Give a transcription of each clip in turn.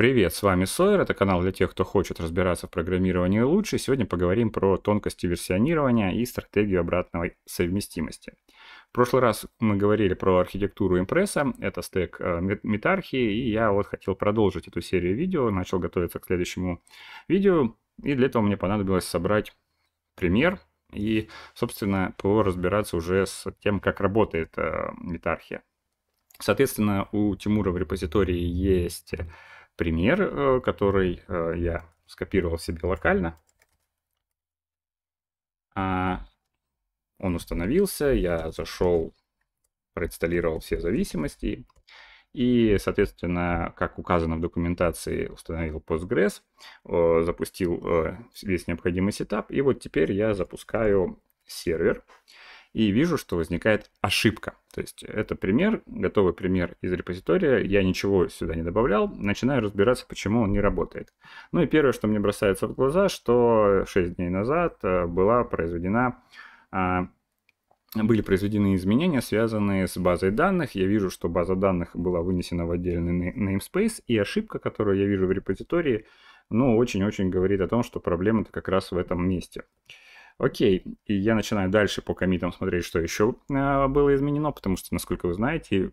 Привет, с вами Сойер, это канал для тех, кто хочет разбираться в программировании лучше. Сегодня поговорим про тонкости версионирования и стратегию обратной совместимости. В прошлый раз мы говорили про архитектуру импресса, это стек э, метархии, и я вот хотел продолжить эту серию видео, начал готовиться к следующему видео, и для этого мне понадобилось собрать пример и, собственно, по разбираться уже с тем, как работает э, метархия. Соответственно, у Тимура в репозитории есть пример, э, который э, я скопировал себе локально. А, он установился, я зашел, проинсталлировал все зависимости и, соответственно, как указано в документации, установил Postgres, э, запустил весь необходимый сетап, и вот теперь я запускаю сервер и вижу, что возникает ошибка. То есть это пример, готовый пример из репозитория, я ничего сюда не добавлял, начинаю разбираться, почему он не работает. Ну и первое, что мне бросается в глаза, что 6 дней назад э, была произведена а, были произведены изменения, связанные с базой данных. Я вижу, что база данных была вынесена в отдельный namespace, и ошибка, которую я вижу в репозитории, ну, очень-очень говорит о том, что проблема-то как раз в этом месте. Окей, и я начинаю дальше по комитам смотреть, что еще а, было изменено, потому что, насколько вы знаете,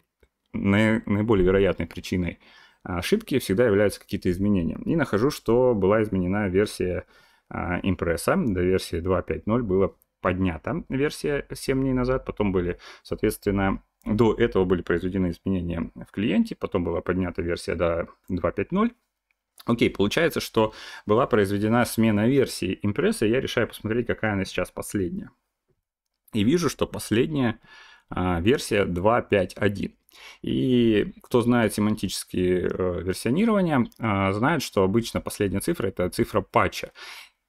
наиболее вероятной причиной ошибки всегда являются какие-то изменения. И нахожу, что была изменена версия а, импресса, до версии 2.5.0 было поднята версия 7 дней назад, потом были, соответственно, до этого были произведены изменения в клиенте, потом была поднята версия до 2.5.0, Окей, получается, что была произведена смена версии импресса, и я решаю посмотреть, какая она сейчас последняя. И вижу, что последняя а, версия 2.5.1. И кто знает семантические э, версионирования, а, знает, что обычно последняя цифра это цифра патча.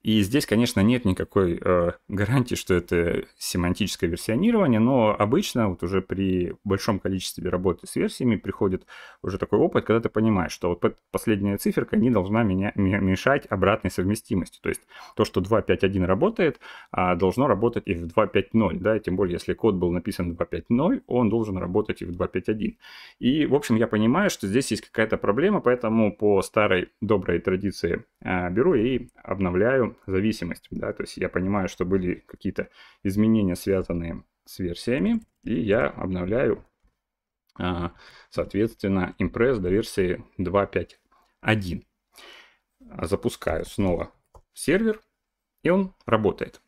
И здесь, конечно, нет никакой э, гарантии, что это семантическое версионирование, но обычно вот уже при большом количестве работы с версиями приходит уже такой опыт, когда ты понимаешь, что вот последняя циферка не должна меня, мешать обратной совместимости. То есть то, что 2.5.1 работает, а должно работать и в 2.5.0, да, тем более, если код был написан в 2.5.0, он должен работать и в 2.5.1. И, в общем, я понимаю, что здесь есть какая-то проблема, поэтому по старой доброй традиции э, беру и обновляю зависимость. Да? То есть я понимаю, что были какие-то изменения, связанные с версиями, и я обновляю, а, соответственно, Impress до версии 2.5.1. А запускаю снова сервер, и он работает.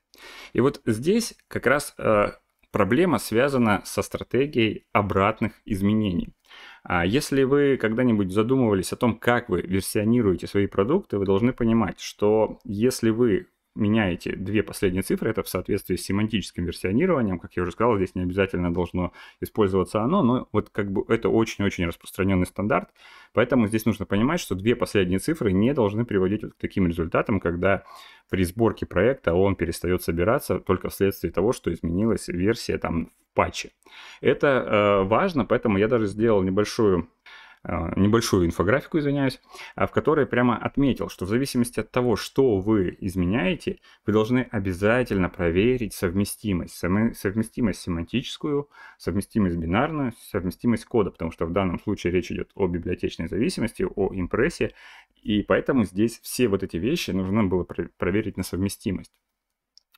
И вот здесь как раз э, проблема связана со стратегией обратных изменений. А если вы когда-нибудь задумывались о том, как вы версионируете свои продукты, вы должны понимать, что если вы меняете две последние цифры, это в соответствии с семантическим версионированием, как я уже сказал, здесь не обязательно должно использоваться оно, но вот как бы это очень-очень распространенный стандарт, поэтому здесь нужно понимать, что две последние цифры не должны приводить вот к таким результатам, когда при сборке проекта он перестает собираться только вследствие того, что изменилась версия там патче. Это э, важно, поэтому я даже сделал небольшую э, небольшую инфографику, извиняюсь, а, в которой прямо отметил, что в зависимости от того, что вы изменяете, вы должны обязательно проверить совместимость, совместимость семантическую, совместимость бинарную, совместимость кода, потому что в данном случае речь идет о библиотечной зависимости, о импрессе, и поэтому здесь все вот эти вещи нужно было проверить на совместимость.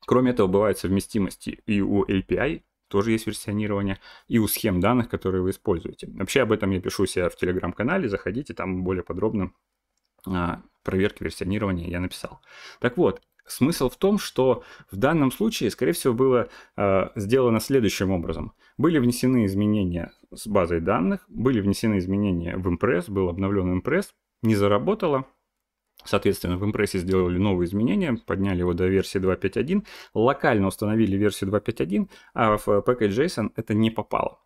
Кроме этого, бывают совместимости и у API тоже есть версионирование, и у схем данных, которые вы используете. Вообще об этом я пишу себя в телеграм-канале, заходите, там более подробно а, проверки версионирования я написал. Так вот, смысл в том, что в данном случае, скорее всего, было э, сделано следующим образом. Были внесены изменения с базой данных, были внесены изменения в Impress, был обновлен Impress, не заработало, Соответственно, в импрессе сделали новые изменения, подняли его до версии 2.5.1, локально установили версию 2.5.1, а в package.json это не попало.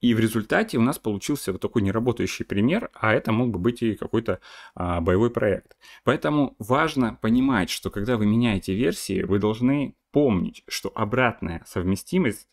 И в результате у нас получился вот такой неработающий пример, а это мог бы быть и какой-то а, боевой проект. Поэтому важно понимать, что когда вы меняете версии, вы должны помнить, что обратная совместимость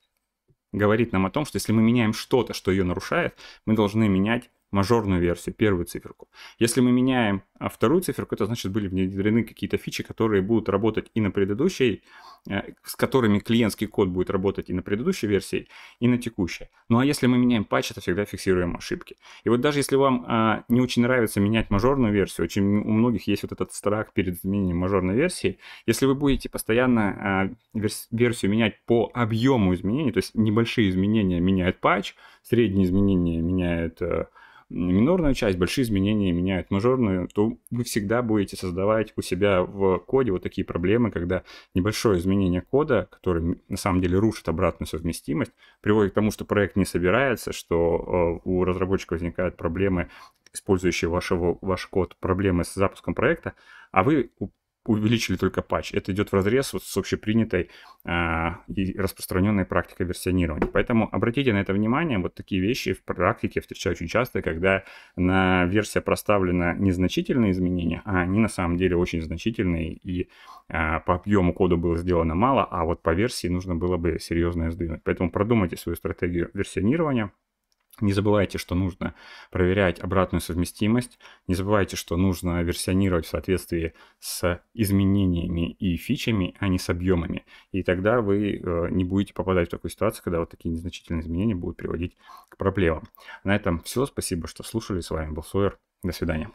говорит нам о том, что если мы меняем что-то, что ее нарушает, мы должны менять мажорную версию, первую циферку. Если мы меняем а, вторую циферку, это значит, были внедрены какие-то фичи, которые будут работать и на предыдущей, э, с которыми клиентский код будет работать и на предыдущей версии, и на текущей. Ну а если мы меняем патч, то всегда фиксируем ошибки. И вот даже если вам а, не очень нравится менять мажорную версию, очень у многих есть вот этот страх перед изменением мажорной версии, если вы будете постоянно а, версию менять по объему изменений, то есть небольшие изменения меняют патч, средние изменения меняют э, минорную часть, большие изменения меняют мажорную, то вы всегда будете создавать у себя в коде вот такие проблемы, когда небольшое изменение кода, который на самом деле рушит обратную совместимость, приводит к тому, что проект не собирается, что э, у разработчика возникают проблемы, использующие вашего, ваш код, проблемы с запуском проекта, а вы увеличили только патч. Это идет в разрез вот с общепринятой э, и распространенной практикой версионирования. Поэтому обратите на это внимание, вот такие вещи в практике встречаю очень часто, когда на версия проставлена незначительные изменения, а они на самом деле очень значительные, и э, по объему кода было сделано мало, а вот по версии нужно было бы серьезно сдвинуть. Поэтому продумайте свою стратегию версионирования, не забывайте, что нужно проверять обратную совместимость. Не забывайте, что нужно версионировать в соответствии с изменениями и фичами, а не с объемами. И тогда вы э, не будете попадать в такую ситуацию, когда вот такие незначительные изменения будут приводить к проблемам. На этом все. Спасибо, что слушали. С вами был Сойер. До свидания.